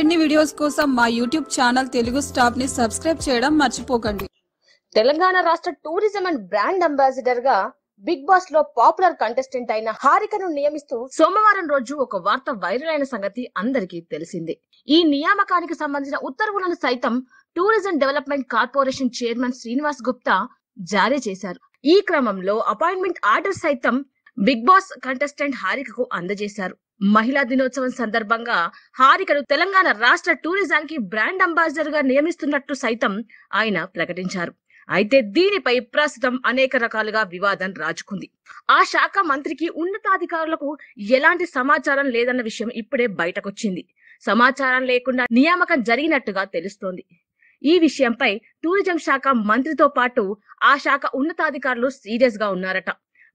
మరిన్ని వీడియోస్ కోసం మా యూట్యూబ్ ఛానల్ తెలుగు స్టాప్ ని సబ్స్క్రైబ్ చేయడం మర్చిపోకండి తెలంగాణ రాష్ట్ర టూరిజం అండ్ బ్రాండ్ అంబాసిడర్ గా బిగ్ బాస్ లో పాపులర్ కంటెస్టెంట్ అయిన హారికను నియమిస్తూ సోమవారం రోజు ఒక వార్త వైరల్ అయిన సంగతి అందరికీ తెలిసిందే ఈ నియామకానికి సంబంధించిన ఉత్తర్వులను సైతం tourism development corporation chairman Srinivas Gupta జారీ చేశారు ఈ క్రమంలో అపాయింట్మెంట్ ఆర్డర్ సైతం బిగ్ బాస్ కంటెస్టెంట్ హారికకు అందజేశారు మహిళా దినోత్సవం సందర్భంగా హారికను తెలంగాణ రాష్ట్ర టూరిజానికి బ్రాండ్ అంబాసిడర్ గా నియమిస్తున్నట్టు సైతం ఆయన ప్రకటించారు అయితే దీనిపై ప్రస్తుతం అనేక రకాలుగా వివాదం రాజుకుంది ఆ శాఖ మంత్రికి ఉన్నతాధికారులకు ఎలాంటి సమాచారం లేదన్న విషయం ఇప్పుడే బయటకొచ్చింది సమాచారం లేకుండా నియామకం జరిగినట్టుగా తెలుస్తోంది ఈ విషయంపై టూరిజం శాఖ మంత్రితో పాటు ఆ శాఖ ఉన్నతాధికారులు సీరియస్ గా ఉన్నారట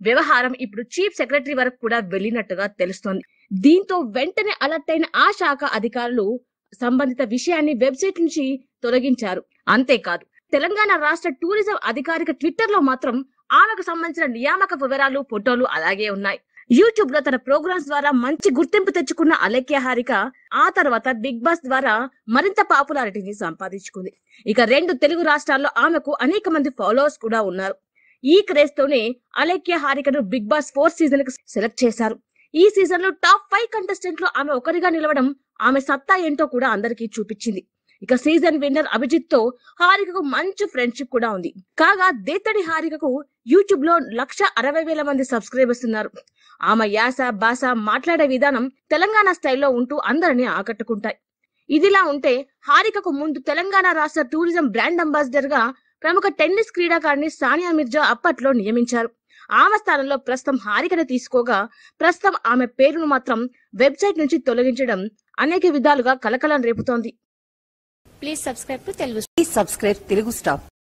వ్యవహారం ఇప్పుడు చీఫ్ సెక్రటరీ వరకు కూడా వెళ్ళినట్టుగా తెలుస్తోంది దీంతో వెంటనే అలర్ట్ అయిన ఆ శాఖ అధికారులు సంబంధిత విషయాన్ని వెబ్సైట్ నుంచి తొలగించారు అంతేకాదు తెలంగాణ రాష్ట్ర టూరిజం అధికారిక ట్విట్టర్ లో మాత్రం ఆమెకు సంబంధించిన నియామక వివరాలు ఫోటోలు అలాగే ఉన్నాయి యూట్యూబ్ లో తన ప్రోగ్రామ్స్ ద్వారా మంచి గుర్తింపు తెచ్చుకున్న అలక్య హారిక ఆ తర్వాత బిగ్ బాస్ ద్వారా మరింత పాపులారిటీని సంపాదించుకుంది ఇక రెండు తెలుగు రాష్ట్రాల్లో ఆమెకు అనేక మంది ఫాలోవర్స్ కూడా ఉన్నారు ఈ క్రేజ్ తోనే అలక్య హారికను బిగ్ బాస్ ఫోర్ సీజన్ కు సెలెక్ట్ చేశారు ఈ సీజన్ లో టాప్ ఫైవ్ కంటెస్టెంట్ లో ఆమె ఒకరిగా నిలవడం ఆమె సత్తా ఏంటో కూడా అందరికీ చూపించింది ఇక సీజన్ విన్నర్ అభిజిత్ తో హారికకు మంచి ఫ్రెండ్షిప్ కూడా ఉంది కాగా దేత్తడి హారికకు యూట్యూబ్ లో లక్ష అరవై వేల మంది సబ్స్క్రైబర్స్ ఉన్నారు ఆమె యాస భాష మాట్లాడే విధానం తెలంగాణ స్టైల్లో ఉంటూ అందరినీ ఆకట్టుకుంటాయి ఇదిలా ఉంటే హారికకు ముందు తెలంగాణ రాష్ట్ర టూరిజం బ్రాండ్ అంబాసిడర్ గా ప్రముఖ టెన్నిస్ క్రీడాకారిణి సానియా మిర్జా అప్పట్లో నియమించారు ఆమె స్థానంలో ప్రస్తుతం హారికను తీసుకోగా ప్రస్తుతం ఆమె పేరును మాత్రం వెబ్సైట్ నుంచి తొలగించడం అనేక విధాలుగా కలకలం రేపుతోంది please subscribe Telugu please subscribe Telugu stop